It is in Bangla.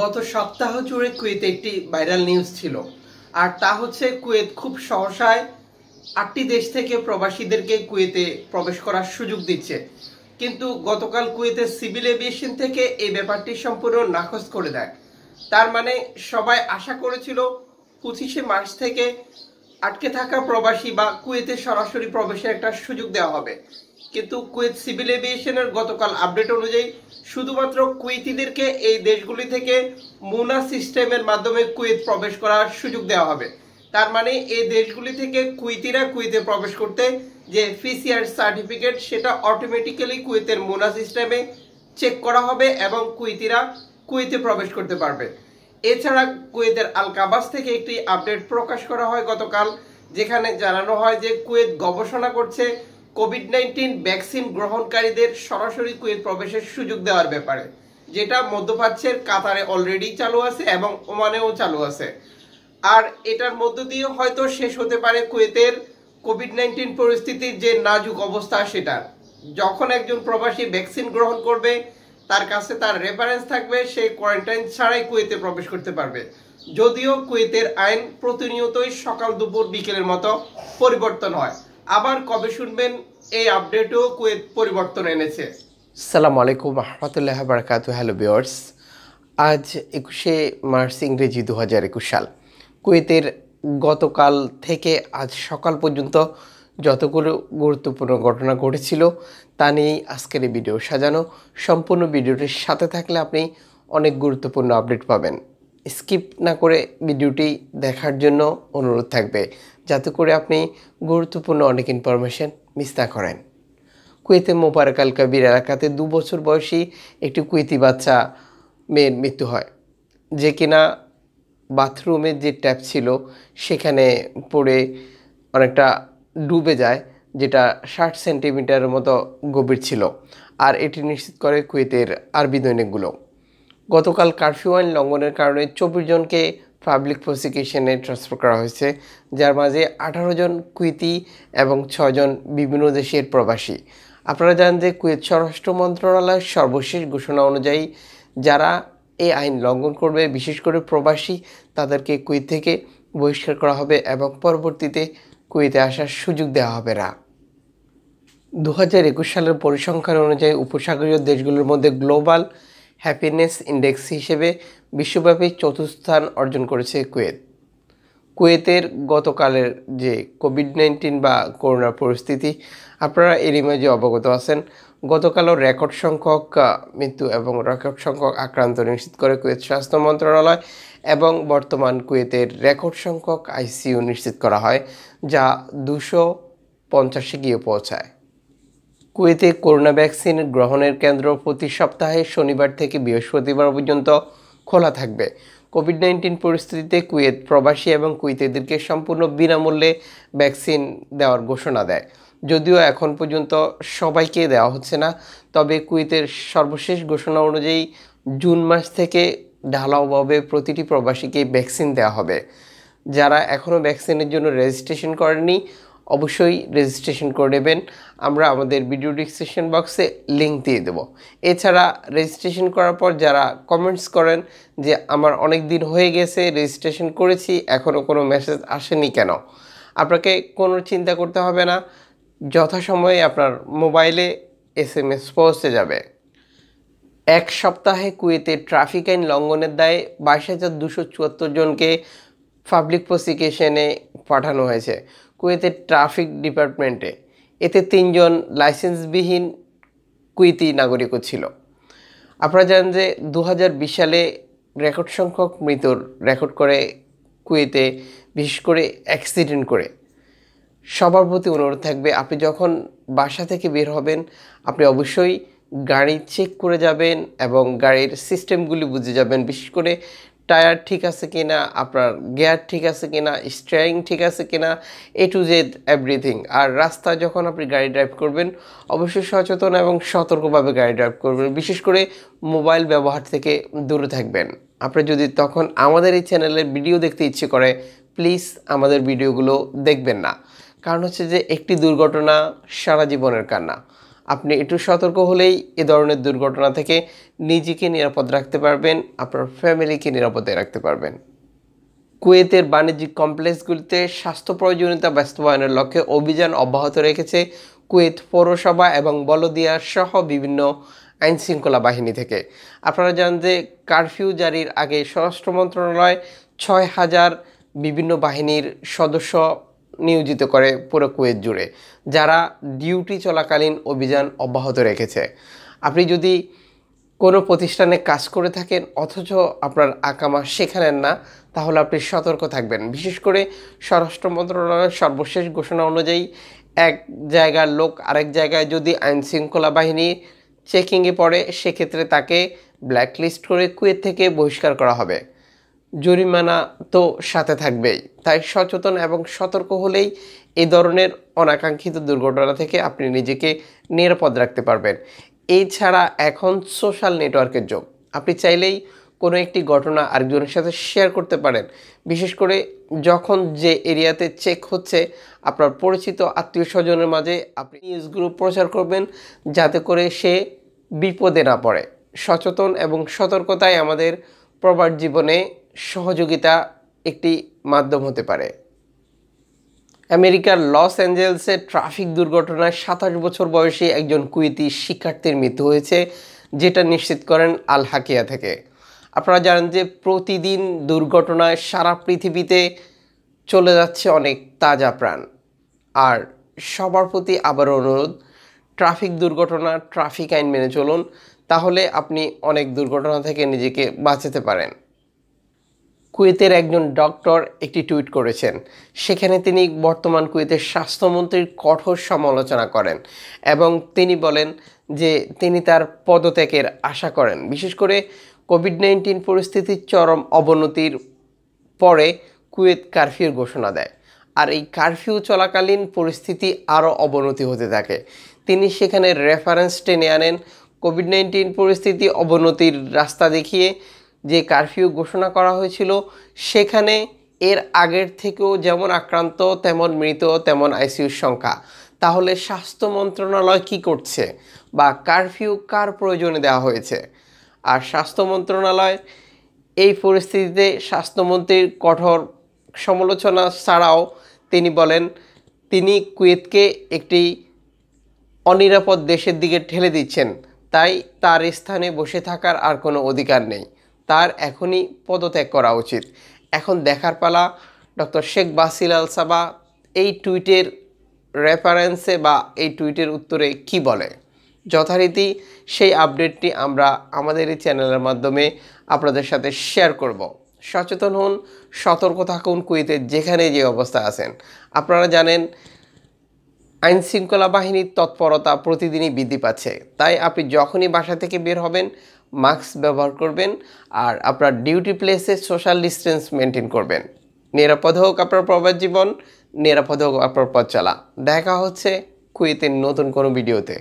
গত সপ্তাহ জুড়ে কুয়েতে একটি ভাইরাল নিউজ ছিল আর তা হচ্ছে কুয়েত খুব সহসায় আটটি দেশ থেকে প্রবাসীদেরকে কুয়েতে প্রবেশ করার সুযোগ দিচ্ছে কিন্তু গতকাল কুয়েতে সিভিল এভিয়েশন থেকে এই ব্যাপারটি সম্পূর্ণ নাকচ করে দেয় তার মানে সবাই আশা করেছিল পঁচিশে মার্চ থেকে আটকে থাকা প্রবাসী বা কুয়েতে সরাসরি প্রবেশের একটা সুযোগ দেওয়া হবে কিন্তু কুয়েত সিভিল এভিয়েশনের গতকাল আপডেট অনুযায়ী শুধুমাত্র কুয়েতিদেরকে এই দেশগুলি থেকে মুনা সিস্টেমের মাধ্যমে কুয়েত প্রবেশ করার সুযোগ দেওয়া হবে তার মানে এই দেশগুলি থেকে কুয়েতিরা কুয়েতে প্রবেশ করতে যে ফিসিআর সার্টিফিকেট সেটা অটোমেটিক্যালি কুয়েতের মোনা সিস্টেমে চেক করা হবে এবং কুয়েতিরা কুয়েতে প্রবেশ করতে পারবে এছাড়া কুয়েতের আলকাবাস থেকে একটি আপডেট প্রকাশ করা হয় গতকাল যেখানে জানানো হয় যে কুয়েত গবেষণা করছে কোভিড নাইন্টিন ভ্যাকসিন গ্রহণকারীদের সরাসরি কুয়েত প্রবেশের সুযোগ দেওয়ার ব্যাপারে যেটা মধ্যপ্রাচ্যের কাতারে অলরেডি চালু আছে এবং ওমানেও চালু আছে আর এটার মধ্য দিয়ে হয়তো শেষ হতে পারে কুয়েতের কোভিড নাইন্টিন পরিস্থিতির যে নাজুক অবস্থা সেটা যখন একজন প্রবাসী ভ্যাকসিন গ্রহণ করবে তার কাছে তার রেফারেন্স থাকবে সে কোয়ারেন্টাইন ছাড়াই কুয়েতে প্রবেশ করতে পারবে যদিও কুয়েতের আইন প্রতিনিয়তই সকাল দুপুর বিকেলের মতো পরিবর্তন হয় আবার কবে শুনবেন এই আপডেটও কুয়েত পরিবর্তন এনেছে সালামু আলাইকুম রহমতুল্লাহ বারকাত হ্যালো বিয়ার্স আজ একুশে মার্চ ইংরেজি দু হাজার একুশ সাল কুয়েতের গতকাল থেকে আজ সকাল পর্যন্ত যতগুলো গুরুত্বপূর্ণ ঘটনা ঘটেছিল তা নিয়েই আজকের এই ভিডিও সাজানো সম্পূর্ণ ভিডিওটির সাথে থাকলে আপনি অনেক গুরুত্বপূর্ণ আপডেট পাবেন স্কিপ না করে ভিডিওটি দেখার জন্য অনুরোধ থাকবে যাতে করে আপনি গুরুত্বপূর্ণ অনেক ইনফরমেশন মিস না করেন কুয়েতে মোবারক আল কাবির এলাকাতে দু বছর বয়সী একটি কুয়েতি বাচ্চা মেয়ের মৃত্যু হয় যে কিনা বাথরুমের যে ট্যাপ ছিল সেখানে পড়ে অনেকটা ডুবে যায় যেটা ষাট সেন্টিমিটারের মতো গভীর ছিল আর এটি নিশ্চিত করে কুয়েতের আরবি দৈনিকগুলো গতকাল কারফিউ আইন লঙ্ঘনের কারণে চব্বিশ জনকে পাবলিক প্রসিকিউশনে ট্রান্সফার করা হয়েছে যার মাঝে আঠারো জন কুইতি এবং ছজন বিভিন্ন দেশের প্রবাসী আপনারা জানেন যে কুয়েত স্বরাষ্ট্র মন্ত্রণালয়ের সর্বশেষ ঘোষণা অনুযায়ী যারা এই আইন লঙ্ঘন করবে বিশেষ করে প্রবাসী তাদেরকে কুয়েত থেকে বহিষ্কার করা হবে এবং পরবর্তীতে কুয়েতে আসার সুযোগ দেওয়া হবে না দু সালের পরিসংখ্যান অনুযায়ী উপসাগরীয় দেশগুলোর মধ্যে গ্লোবাল হ্যাপিনেস ইন্ডেক্স হিসেবে বিশ্বব্যাপী চতুর্থ অর্জন করেছে কুয়েত কুয়েতের গতকালের যে কোভিড নাইন্টিন বা করোনার পরিস্থিতি আপনারা এরই মাঝে অবগত আছেন গতকালও রেকর্ড সংখ্যক মৃত্যু এবং রেকর্ড সংখ্যক আক্রান্ত নিশ্চিত করে কুয়েত স্বাস্থ্য মন্ত্রণালয় এবং বর্তমান কুয়েতের রেকর্ড সংখ্যক আইসিইউ নিশ্চিত করা হয় যা দুশো পঞ্চাশে গিয়ে পৌঁছায় কুয়েতে করোনা ভ্যাকসিন গ্রহণের কেন্দ্র প্রতি সপ্তাহে শনিবার থেকে বৃহস্পতিবার পর্যন্ত খোলা থাকবে কোভিড নাইন্টিন পরিস্থিতিতে কুয়েত প্রবাসী এবং কুয়েতিদেরকে সম্পূর্ণ বিনামূল্যে ভ্যাকসিন দেওয়ার ঘোষণা দেয় যদিও এখন পর্যন্ত সবাইকে দেওয়া হচ্ছে না তবে কুয়েতের সর্বশেষ ঘোষণা অনুযায়ী জুন মাস থেকে ঢালাওভাবে প্রতিটি প্রবাসীকে ভ্যাকসিন দেওয়া হবে যারা এখনও ভ্যাকসিনের জন্য রেজিস্ট্রেশন করেনি অবশ্যই রেজিস্ট্রেশন করে নেবেন আমরা আমাদের ভিডিও ডিসক্রিপশন বক্সে লিঙ্ক দিয়ে দেব এছাড়া রেজিস্ট্রেশন করার পর যারা কমেন্টস করেন যে আমার অনেক দিন হয়ে গেছে রেজিস্ট্রেশন করেছি এখনও কোনো মেসেজ আসেনি কেন আপনাকে কোনো চিন্তা করতে হবে না যথাসময়ে আপনার মোবাইলে এস এম এস পৌঁছে যাবে এক সপ্তাহে কুয়েতে ট্রাফিক আইন লঙ্ঘনের দায়ে বাইশ হাজার দুশো চুয়াত্তর জনকে পাবলিক প্রসিকিউশনে পাঠানো হয়েছে কুয়েতের ট্রাফিক ডিপার্টমেন্টে এতে তিনজন লাইসেন্সবিহীন কুয়েতি নাগরিকও ছিল আপনারা জানেন যে দু সালে রেকর্ড সংখ্যক মৃত্যুর রেকর্ড করে কুয়েতে বিশেষ করে অ্যাক্সিডেন্ট করে সবার প্রতি অনুরোধ থাকবে আপনি যখন বাসা থেকে বের হবেন আপনি অবশ্যই গাড়ি চেক করে যাবেন এবং গাড়ির সিস্টেমগুলি বুঝে যাবেন বিশেষ করে টায়ার ঠিক আছে কিনা আপনার গিয়ার ঠিক আছে কিনা স্টিয়ারিং ঠিক আছে কিনা এ টু জেড এভরিথিং আর রাস্তা যখন আপনি গাড়ি ড্রাইভ করবেন অবশ্যই সচেতন এবং সতর্কভাবে গাড়ি ড্রাইভ করবেন বিশেষ করে মোবাইল ব্যবহার থেকে দূরে থাকবেন আপনি যদি তখন আমাদের এই চ্যানেলের ভিডিও দেখতে ইচ্ছে করে প্লিজ আমাদের ভিডিওগুলো দেখবেন না কারণ হচ্ছে যে একটি দুর্ঘটনা সারা জীবনের কান্না আপনি একটু সতর্ক হলেই এ ধরনের দুর্ঘটনা থেকে নিজেকে নিরাপদ রাখতে পারবেন আপনার ফ্যামিলিকে নিরাপদে রাখতে পারবেন কুয়েতের বাণিজ্যিক কমপ্লেক্সগুলিতে স্বাস্থ্য প্রয়োজনীয়তা বাস্তবায়নের লক্ষ্যে অভিযান অব্যাহত রেখেছে কুয়েত পৌরসভা এবং বলদিয়া সহ বিভিন্ন আইনশৃঙ্খলা বাহিনী থেকে আপনারা জানেন যে কারফিউ জারির আগে স্বরাষ্ট্র মন্ত্রণালয় ছয় হাজার বিভিন্ন বাহিনীর সদস্য নিয়োজিত করে পুরো কুয়েত জুড়ে যারা ডিউটি চলাকালীন অভিযান অব্যাহত রেখেছে আপনি যদি কোনো প্রতিষ্ঠানে কাজ করে থাকেন অথচ আপনার আকামা শেখালেন না তাহলে আপনি সতর্ক থাকবেন বিশেষ করে স্বরাষ্ট্র মন্ত্রণালয়ের সর্বশেষ ঘোষণা অনুযায়ী এক জায়গার লোক আরেক জায়গায় যদি আইন শৃঙ্খলা বাহিনী চেকিংয়ে পড়ে সেক্ষেত্রে তাকে ব্ল্যাকলিস্ট করে কুয়েত থেকে বহিষ্কার করা হবে জরিমানা তো সাথে থাকবেই তাই সচেতন এবং সতর্ক হলেই এ ধরনের অনাকাঙ্ক্ষিত দুর্ঘটনা থেকে আপনি নিজেকে নিরাপদ রাখতে পারবেন এছাড়া এখন সোশ্যাল নেটওয়ার্কের যোগ আপনি চাইলেই কোনো একটি ঘটনা আরেকজনের সাথে শেয়ার করতে পারেন বিশেষ করে যখন যে এরিয়াতে চেক হচ্ছে আপনার পরিচিত আত্মীয় স্বজনের মাঝে আপনি নিউজ গ্রুপ প্রচার করবেন যাতে করে সে বিপদে না পড়ে সচেতন এবং সতর্কতায় আমাদের প্রবার জীবনে সহযোগিতা একটি মাধ্যম হতে পারে আমেরিকার লস অ্যাঞ্জেলসে ট্রাফিক দুর্ঘটনায় সাতাশ বছর বয়সী একজন কুয়েতি শিক্ষার্থীর মৃত্যু হয়েছে যেটা নিশ্চিত করেন আল হাকিয়া থেকে আপনারা জানেন যে প্রতিদিন দুর্ঘটনায় সারা পৃথিবীতে চলে যাচ্ছে অনেক তাজা প্রাণ আর সবার প্রতি আবার অনুরোধ ট্রাফিক দুর্ঘটনা ট্রাফিক আইন মেনে চলুন তাহলে আপনি অনেক দুর্ঘটনা থেকে নিজেকে বাঁচাতে পারেন কুয়েতের একজন ডক্টর একটি টুইট করেছেন সেখানে তিনি বর্তমান কুয়েতের স্বাস্থ্যমন্ত্রীর কঠোর সমালোচনা করেন এবং তিনি বলেন যে তিনি তার পদত্যাগের আশা করেন বিশেষ করে কোভিড নাইন্টিন পরিস্থিতির চরম অবনতির পরে কুয়েত কারফিউর ঘোষণা দেয় আর এই কারফিউ চলাকালীন পরিস্থিতি আরও অবনতি হতে থাকে তিনি সেখানে রেফারেন্স টেনে আনেন কোভিড নাইন্টিন পরিস্থিতি অবনতির রাস্তা দেখিয়ে যে কারফিউ ঘোষণা করা হয়েছিল সেখানে এর আগের থেকেও যেমন আক্রান্ত তেমন মৃত তেমন আইসিউর সংখ্যা তাহলে স্বাস্থ্য মন্ত্রণালয় কি করছে বা কারফিউ কার প্রয়োজনে দেওয়া হয়েছে আর স্বাস্থ্য মন্ত্রণালয় এই পরিস্থিতিতে স্বাস্থ্যমন্ত্রীর কঠোর সমালোচনা ছাড়াও তিনি বলেন তিনি কুয়েতকে একটি অনিরাপদ দেশের দিকে ঠেলে দিচ্ছেন তাই তার স্থানে বসে থাকার আর কোনো অধিকার নেই তার এখনই পদত্যাগ করা উচিত এখন দেখার পালা doctor Sheikh Basil Al Saba এই টুইটের রেফারেন্সে বা এই টুইটের উত্তরে কি বলে যথারীতি সেই আপডেটটি আমরা আমাদের এই চ্যানেলের মাধ্যমে আপনাদের সাথে শেয়ার করব। সচেতন হন সতর্ক থাকুন কুইতে যেখানে যে অবস্থা আছেন আপনারা জানেন আইন শৃঙ্খলা বাহিনীর তৎপরতা প্রতিদিনই বৃদ্ধি পাচ্ছে তাই আপনি যখনই বাসা থেকে বের হবেন মাস্ক ব্যবহার করবেন আর আপনার ডিউটি প্লেসে সোশ্যাল ডিস্টেন্স মেনটেন করবেন নিরাপদ হোক আপনার প্রবাস জীবন নিরাপদ হোক আপনার পথ চলা দেখা হচ্ছে কুয়েতের নতুন কোনো ভিডিওতে